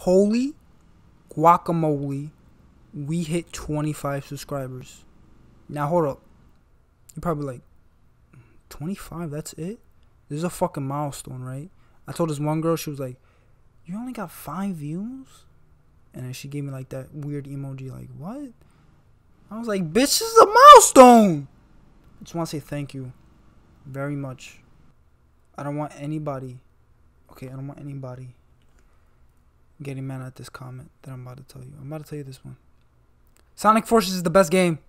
Holy guacamole, we hit 25 subscribers. Now hold up. You're probably like, 25, that's it? This is a fucking milestone, right? I told this one girl, she was like, You only got five views? And then she gave me like that weird emoji, like, What? I was like, Bitch, this is a milestone! I just want to say thank you very much. I don't want anybody, okay, I don't want anybody getting mad at this comment that I'm about to tell you. I'm about to tell you this one. Sonic Forces is the best game.